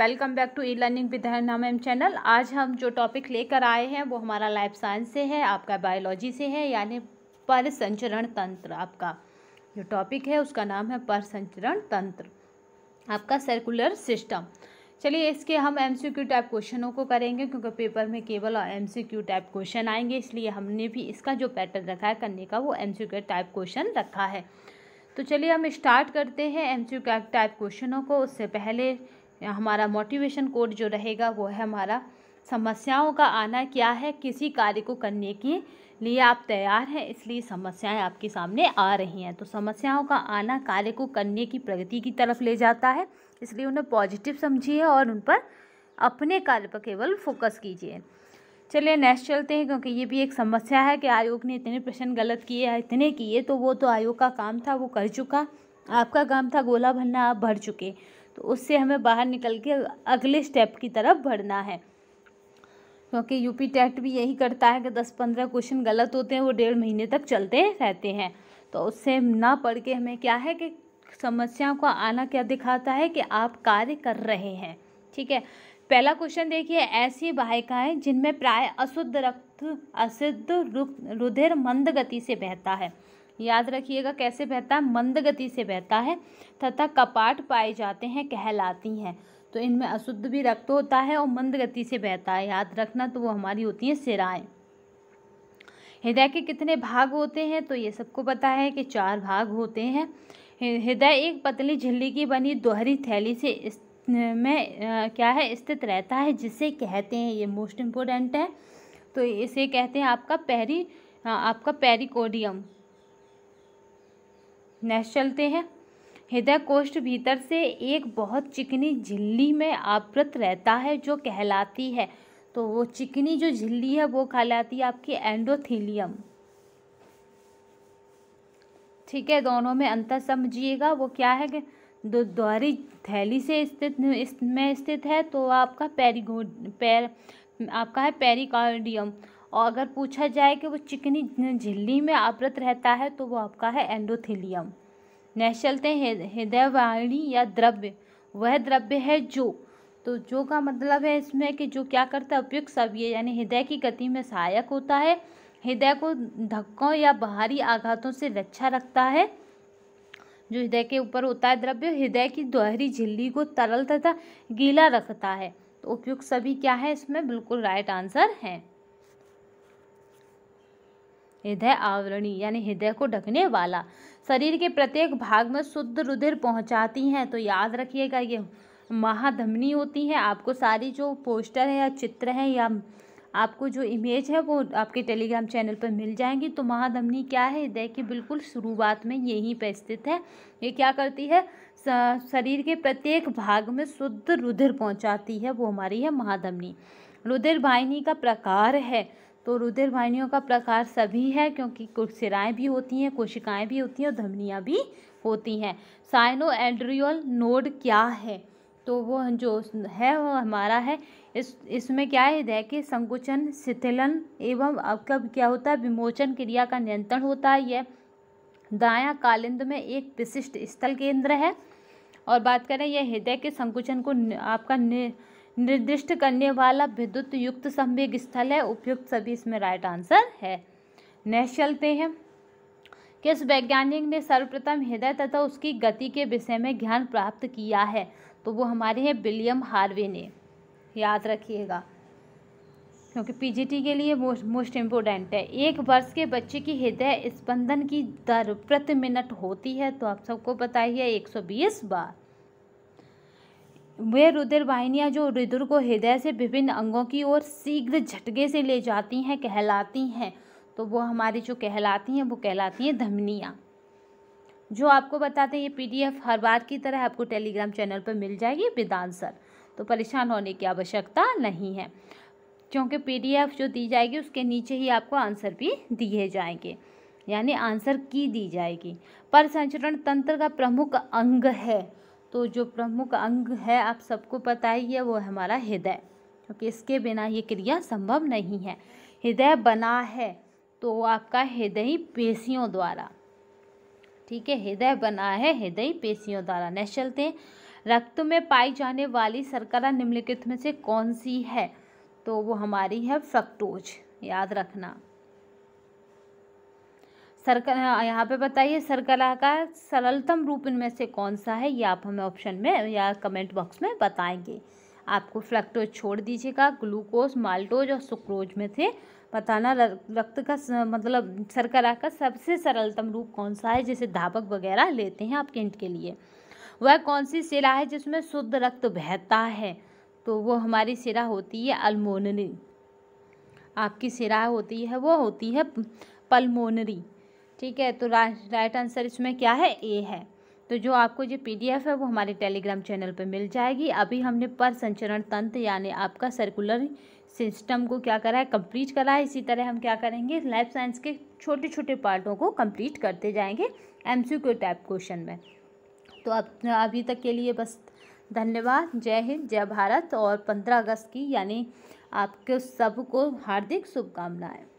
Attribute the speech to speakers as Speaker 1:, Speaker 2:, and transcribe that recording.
Speaker 1: welcome back to e learning with नाम M channel आज हम जो टॉपिक लेकर आए हैं वो हमारा लाइफ साइंस से है आपका बायोलॉजी से है यानी पर संचरण तंत्र आपका जो टॉपिक है उसका नाम है पर संचरण तंत्र आपका सर्कुलर सिस्टम चलिए इसके हम एम सी क्यू टाइप क्वेश्चनों को करेंगे क्योंकि पेपर में केवल और M C Q type question आएंगे इसलिए हमने भी इसका जो पैटर्न रखा है करने का वो M C Q type question रखा है तो चलिए हम स्टार्ट करते हैं एम सी क्यू टाइप क्वेश्चनों को उससे पहले हमारा मोटिवेशन कोड जो रहेगा वो है हमारा समस्याओं का आना क्या है किसी कार्य को करने के लिए आप तैयार हैं इसलिए समस्याएं आपके सामने आ रही हैं तो समस्याओं का आना कार्य को करने की प्रगति की तरफ ले जाता है इसलिए उन्हें पॉजिटिव समझिए और उन पर अपने कार्य पर केवल फोकस कीजिए चलिए नेक्स्ट चलते हैं क्योंकि ये भी एक समस्या है कि आयोग ने इतने प्रश्न गलत किए या इतने किए तो वो तो आयोग का काम था वो कर चुका आपका काम था गोला भरना आप भर चुके तो उससे हमें बाहर निकल के अगले स्टेप की तरफ बढ़ना है क्योंकि यूपी टेट भी यही करता है कि दस पंद्रह क्वेश्चन गलत होते हैं वो डेढ़ महीने तक चलते रहते हैं तो उससे ना पढ़ के हमें क्या है कि समस्या को आना क्या दिखाता है कि आप कार्य कर रहे हैं ठीक है पहला क्वेश्चन देखिए ऐसी बाहिकाएँ जिनमें प्राय अशुद्ध रक्त असिद्ध रुधिर मंद गति से बहता है याद रखिएगा कैसे बहता है मंद गति से बहता है तथा कपाट पाए जाते हैं कहलाती हैं तो इनमें अशुद्ध भी रक्त होता है और मंद गति से बहता है याद रखना तो वो हमारी होती हैं सिराएँ हृदय के कितने भाग होते हैं तो ये सबको पता है कि चार भाग होते हैं हृदय एक पतली झिल्ली की बनी दोहरी थैली से इस में क्या है स्थित रहता है जिसे कहते हैं ये मोस्ट इम्पोर्टेंट है तो इसे कहते हैं आपका पैरी आपका पेरिकोडियम नेक्स्ट चलते हैं हृदय कोष्ठ भीतर से एक बहुत चिकनी झिल्ली में आवृत रहता है जो कहलाती है तो वो चिकनी जो झिल्ली है वो कहलाती है आपकी एंडोथीलियम ठीक है दोनों में अंतर समझिएगा वो क्या है कि दो द्वारी थैली से स्थित इसमें स्थित है तो आपका पेरीगो पैर आपका है पेरिकार्डियम और अगर पूछा जाए कि वो चिकनी झिल्ली में आवृत रहता है तो वो आपका है एंडोथिलियम चलते हृदय हृदयवाणी या द्रव्य वह द्रव्य है जो तो जो का मतलब है इसमें कि जो क्या करता है उपयुक्त सव्य यानी हृदय की गति में सहायक होता है हृदय को धक्कों या बाहरी आघातों से रक्षा रखता है जो हृदय के ऊपर होता है द्रव्य हृदय की दोहरी झिल्ली को तरल तथा गीला रखता है तो उपयुक्त सभी क्या है इसमें बिल्कुल राइट आंसर है हृदय आवरणी यानी हृदय को ढकने वाला शरीर के प्रत्येक भाग में शुद्ध रुधिर पहुंचाती हैं तो याद रखिएगा ये महाधमनी होती हैं आपको सारी जो पोस्टर है या चित्र हैं या आपको जो इमेज है वो आपके टेलीग्राम चैनल पर मिल जाएंगी तो महाधमनी क्या है हृदय की बिल्कुल शुरुआत में यहीं पर स्थित है ये क्या करती है शरीर के प्रत्येक भाग में शुद्ध रुधिर पहुंचाती है वो हमारी है महाधमनी रुधिर वाहिनी का प्रकार है तो रुधिर वाहिनियों का प्रकार सभी है क्योंकि सिराएँ भी होती हैं कोशिकाएँ भी होती हैं और धमनियाँ भी होती हैं साइनो एंड्रियल नोड क्या है तो वो जो है वो हमारा है इस इसमें क्या है हृदय के संकुचन शिथिलन एवं कब क्या होता है विमोचन क्रिया का नियंत्रण होता है यह दाया कालिंद में एक विशिष्ट स्थल केंद्र है और बात करें यह हृदय के संकुचन को आपका निर्दिष्ट करने वाला विद्युत युक्त संवेग स्थल है उपयुक्त सभी इसमें राइट आंसर है नेक्स्ट चलते हैं किस वैज्ञानिक ने सर्वप्रथम हृदय तथा उसकी गति के विषय में ज्ञान प्राप्त किया है तो वो हमारे हैं विलियम हार्वे ने याद रखिएगा क्योंकि पीजीटी के लिए मोस्ट मोस्ट इम्पोर्टेंट है एक वर्ष के बच्चे की हृदय स्पंदन की दर प्रति मिनट होती है तो आप सबको बताइए एक सौ बीस बार वे रुधिर वाहिनियाँ जो रुद्र को हृदय से विभिन्न अंगों की ओर शीघ्र झटके से ले जाती हैं कहलाती हैं तो वो हमारी जो कहलाती हैं वो कहलाती हैं धमनियाँ जो आपको बताते हैं ये पीडीएफ हर बार की तरह आपको टेलीग्राम चैनल पर मिल जाएगी विद आंसर तो परेशान होने की आवश्यकता नहीं है क्योंकि पीडीएफ जो दी जाएगी उसके नीचे ही आपको आंसर भी दिए जाएंगे यानी आंसर की दी जाएगी पर संचरण तंत्र का प्रमुख अंग है तो जो प्रमुख अंग है आप सबको पता ही है वो हमारा हृदय क्योंकि इसके बिना ये क्रिया संभव नहीं है हृदय बना है तो आपका हृदय पेशियों द्वारा ठीक है हृदय बना है हृदय पेशियों द्वारा नेक्स्ट चलते रक्त में पाई जाने वाली सरकरा निम्नलिखित में से कौन सी है तो वो हमारी है फ्रक्टोज याद रखना सरक हाँ, यहाँ पे बताइए सरकला का सरलतम रूप इनमें से कौन सा है ये आप हमें ऑप्शन में या कमेंट बॉक्स में बताएंगे आपको फ्लैक्टोज छोड़ दीजिएगा ग्लूकोज माल्टोज और सुक्रोज में थे बताना रक्त का मतलब सरकरा का सबसे सरलतम रूप कौन सा है जिसे धापक वगैरह लेते हैं आप किंट के लिए वह कौन सी सिरा है जिसमें शुद्ध रक्त बहता है तो वो हमारी सिरा होती है अल्मोनरी आपकी सिरा होती है वो होती है पल्मोनरी ठीक है तो राइट आंसर इसमें क्या है ए है तो जो आपको जो पीडीएफ है वो हमारे टेलीग्राम चैनल पर मिल जाएगी अभी हमने पर संचरण तंत्र यानी आपका सर्कुलर सिस्टम को क्या करा है कंप्लीट करा है इसी तरह हम क्या करेंगे लाइफ साइंस के छोटे छोटे पार्टों को कंप्लीट करते जाएंगे क्यू टाइप क्वेश्चन में तो अब अभी तक के लिए बस धन्यवाद जय हिंद जय भारत और पंद्रह अगस्त की यानी आपके सबको हार्दिक शुभकामनाएं